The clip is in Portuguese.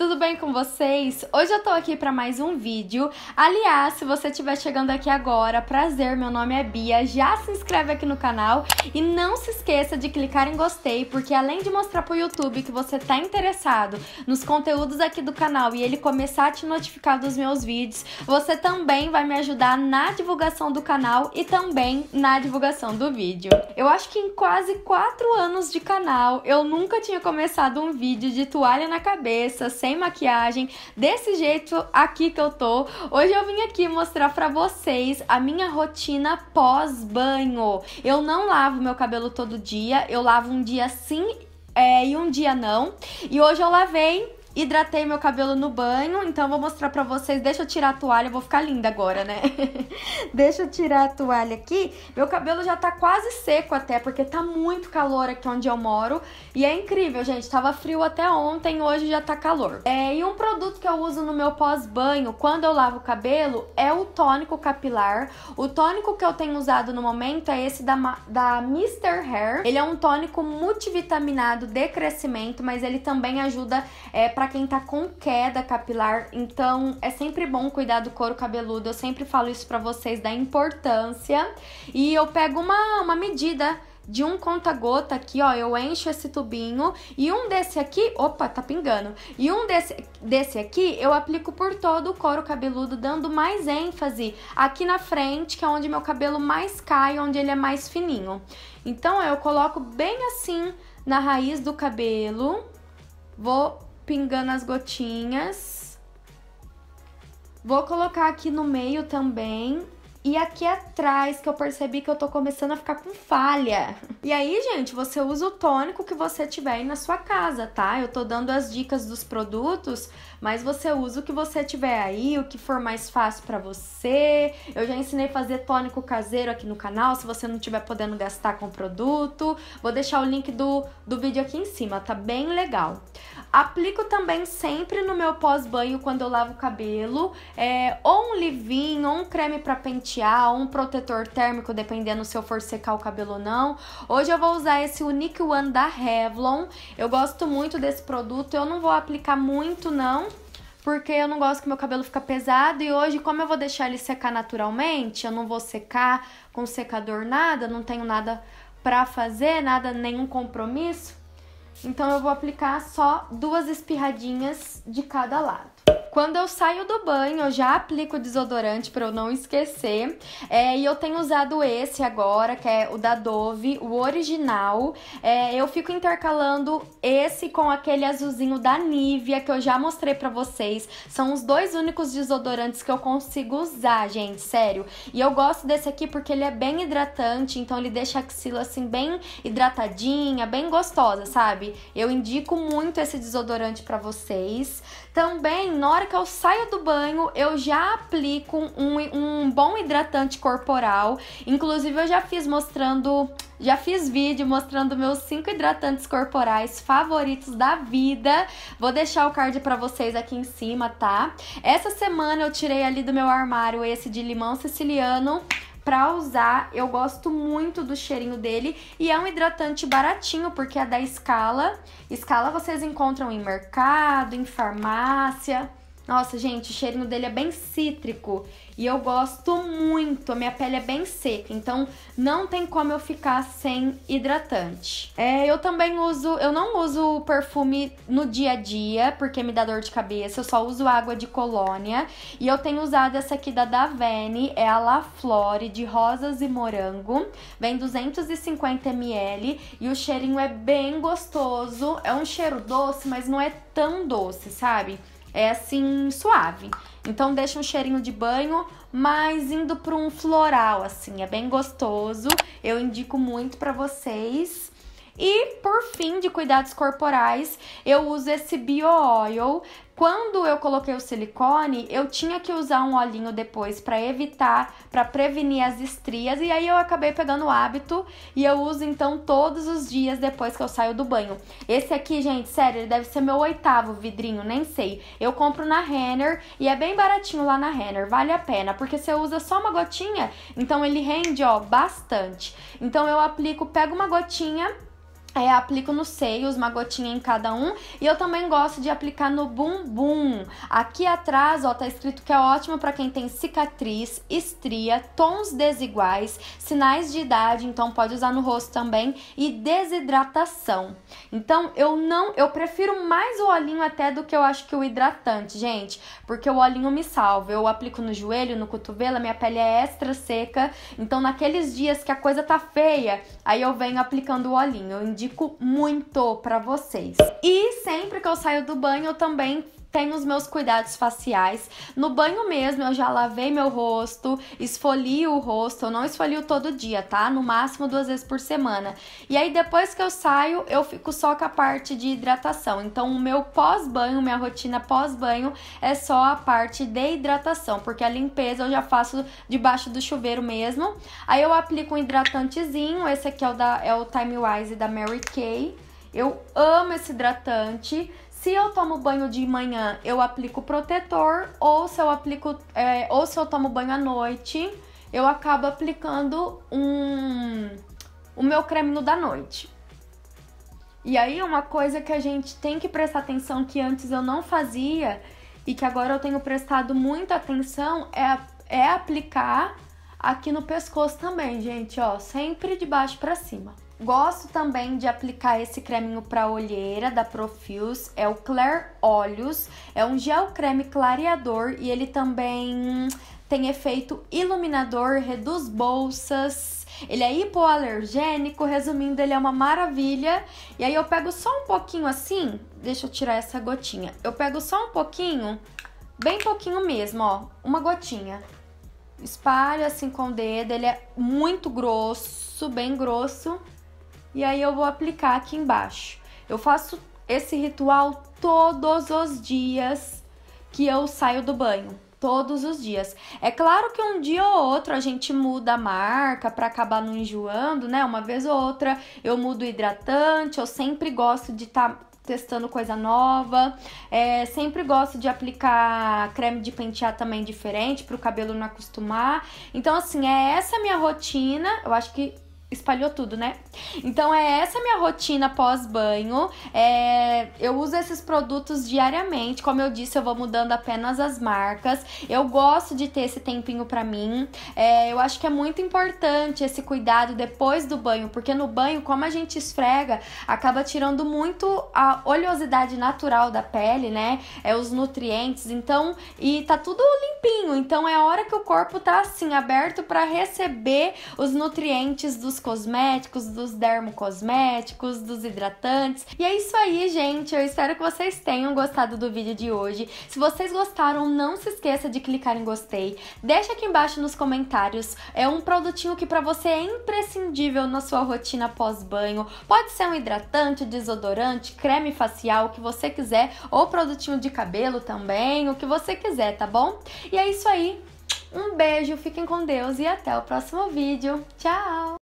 tudo bem com vocês? Hoje eu tô aqui para mais um vídeo. Aliás, se você estiver chegando aqui agora, prazer, meu nome é Bia. Já se inscreve aqui no canal e não se esqueça de clicar em gostei, porque além de mostrar pro YouTube que você tá interessado nos conteúdos aqui do canal e ele começar a te notificar dos meus vídeos, você também vai me ajudar na divulgação do canal e também na divulgação do vídeo. Eu acho que em quase 4 anos de canal, eu nunca tinha começado um vídeo de toalha na cabeça, sem sem maquiagem, desse jeito aqui que eu tô. Hoje eu vim aqui mostrar pra vocês a minha rotina pós-banho. Eu não lavo meu cabelo todo dia, eu lavo um dia sim é, e um dia não. E hoje eu lavei Hidratei meu cabelo no banho, então vou mostrar pra vocês. Deixa eu tirar a toalha, vou ficar linda agora, né? Deixa eu tirar a toalha aqui. Meu cabelo já tá quase seco até, porque tá muito calor aqui onde eu moro. E é incrível, gente. Tava frio até ontem, hoje já tá calor. É, e um produto que eu uso no meu pós-banho, quando eu lavo o cabelo, é o tônico capilar. O tônico que eu tenho usado no momento é esse da, da Mr. Hair. Ele é um tônico multivitaminado de crescimento, mas ele também ajuda... É, para quem tá com queda capilar, então é sempre bom cuidar do couro cabeludo. Eu sempre falo isso para vocês da importância. E eu pego uma, uma medida de um conta-gota aqui, ó, eu encho esse tubinho e um desse aqui, opa, tá pingando. E um desse, desse aqui eu aplico por todo o couro cabeludo, dando mais ênfase aqui na frente, que é onde meu cabelo mais cai, onde ele é mais fininho. Então eu coloco bem assim na raiz do cabelo. Vou pingando as gotinhas. Vou colocar aqui no meio também. E aqui atrás, que eu percebi que eu tô começando a ficar com falha. E aí, gente, você usa o tônico que você tiver aí na sua casa, tá? Eu tô dando as dicas dos produtos, mas você usa o que você tiver aí, o que for mais fácil para você. Eu já ensinei a fazer tônico caseiro aqui no canal, se você não tiver podendo gastar com produto. Vou deixar o link do, do vídeo aqui em cima, tá bem legal. Aplico também sempre no meu pós-banho quando eu lavo o cabelo, é, ou um livinho, ou um creme para pentear, ou um protetor térmico, dependendo se eu for secar o cabelo ou não. Hoje eu vou usar esse Unique One da Revlon. Eu gosto muito desse produto, eu não vou aplicar muito não, porque eu não gosto que meu cabelo fica pesado e hoje, como eu vou deixar ele secar naturalmente, eu não vou secar com secador nada, não tenho nada para fazer, nada, nenhum compromisso. Então eu vou aplicar só duas espirradinhas de cada lado. Quando eu saio do banho, eu já aplico desodorante para eu não esquecer. É, e eu tenho usado esse agora, que é o da Dove, o original. É, eu fico intercalando esse com aquele azulzinho da Nivea, que eu já mostrei para vocês. São os dois únicos desodorantes que eu consigo usar, gente, sério. E eu gosto desse aqui porque ele é bem hidratante, então ele deixa a axila assim bem hidratadinha, bem gostosa, sabe? Eu indico muito esse desodorante para vocês. Também, nós hora que eu saio do banho, eu já aplico um, um bom hidratante corporal. Inclusive, eu já fiz mostrando. Já fiz vídeo mostrando meus 5 hidratantes corporais favoritos da vida. Vou deixar o card para vocês aqui em cima, tá? Essa semana eu tirei ali do meu armário esse de limão siciliano pra usar. Eu gosto muito do cheirinho dele e é um hidratante baratinho, porque é da Scala. Scala vocês encontram em mercado, em farmácia. Nossa, gente, o cheirinho dele é bem cítrico e eu gosto muito. A minha pele é bem seca, então não tem como eu ficar sem hidratante. É, eu também uso, eu não uso perfume no dia a dia porque me dá dor de cabeça. Eu só uso água de colônia e eu tenho usado essa aqui da Davene, é a La Flore de rosas e morango. Vem 250 ml e o cheirinho é bem gostoso. É um cheiro doce, mas não é tão doce, sabe? é assim suave. Então deixa um cheirinho de banho, mas indo para um floral assim, é bem gostoso. Eu indico muito para vocês. E por fim, de cuidados corporais, eu uso esse Bio Oil. Quando eu coloquei o silicone, eu tinha que usar um olhinho depois para evitar, para prevenir as estrias, e aí eu acabei pegando o hábito e eu uso então todos os dias depois que eu saio do banho. Esse aqui, gente, sério, ele deve ser meu oitavo vidrinho, nem sei. Eu compro na Renner e é bem baratinho lá na Renner, vale a pena, porque você usa só uma gotinha, então ele rende, ó, bastante. Então eu aplico, pego uma gotinha é, aplico no seios, uma gotinha em cada um. E eu também gosto de aplicar no bumbum. Aqui atrás, ó, tá escrito que é ótimo para quem tem cicatriz, estria, tons desiguais, sinais de idade, então pode usar no rosto também, e desidratação. Então, eu não, eu prefiro mais o olhinho até do que eu acho que o hidratante, gente, porque o olhinho me salva. Eu aplico no joelho, no cotovelo, a minha pele é extra seca. Então, naqueles dias que a coisa tá feia, aí eu venho aplicando o olhinho. Eu indico muito para vocês. E sempre que eu saio do banho, eu também tenho os meus cuidados faciais. No banho mesmo, eu já lavei meu rosto, esfolio o rosto. Eu não esfolio todo dia, tá? No máximo duas vezes por semana. E aí, depois que eu saio, eu fico só com a parte de hidratação. Então, o meu pós-banho, minha rotina pós-banho, é só a parte de hidratação, porque a limpeza eu já faço debaixo do chuveiro mesmo. Aí, eu aplico um hidratantezinho. Esse aqui é o, da, é o Time Wise da Mary Kay. Eu amo esse hidratante. Se eu tomo banho de manhã, eu aplico protetor, ou se eu aplico, é, ou se eu tomo banho à noite, eu acabo aplicando um, o meu creme no da noite. E aí uma coisa que a gente tem que prestar atenção que antes eu não fazia e que agora eu tenho prestado muita atenção é, é aplicar aqui no pescoço também, gente, ó, sempre de baixo para cima. Gosto também de aplicar esse creminho para olheira da Profuse, é o Claire Olhos, é um gel creme clareador e ele também tem efeito iluminador, reduz bolsas, ele é hipoalergênico, resumindo, ele é uma maravilha. E aí eu pego só um pouquinho assim, deixa eu tirar essa gotinha. Eu pego só um pouquinho, bem pouquinho mesmo, ó, uma gotinha. Espalho assim com o dedo, ele é muito grosso, bem grosso e aí eu vou aplicar aqui embaixo. Eu faço esse ritual todos os dias que eu saio do banho. Todos os dias. É claro que um dia ou outro a gente muda a marca para acabar não enjoando, né? Uma vez ou outra eu mudo o hidratante, eu sempre gosto de estar tá testando coisa nova. É, sempre gosto de aplicar creme de pentear também diferente para o cabelo não acostumar. Então, assim, é essa minha rotina. Eu acho que espalhou tudo, né? Então é essa minha rotina pós-banho. É, eu uso esses produtos diariamente. Como eu disse, eu vou mudando apenas as marcas. Eu gosto de ter esse tempinho para mim. É, eu acho que é muito importante esse cuidado depois do banho, porque no banho, como a gente esfrega, acaba tirando muito a oleosidade natural da pele, né? É os nutrientes. Então, e tá tudo limpinho. Então é a hora que o corpo tá assim aberto para receber os nutrientes dos cosméticos, dos dermocosméticos, dos hidratantes. E é isso aí, gente. Eu espero que vocês tenham gostado do vídeo de hoje. Se vocês gostaram, não se esqueça de clicar em gostei. Deixa aqui embaixo nos comentários. É um produtinho que para você é imprescindível na sua rotina pós-banho. Pode ser um hidratante, desodorante, creme facial, o que você quiser, ou produtinho de cabelo também, o que você quiser, tá bom? E é isso aí. Um beijo, fiquem com Deus e até o próximo vídeo. Tchau!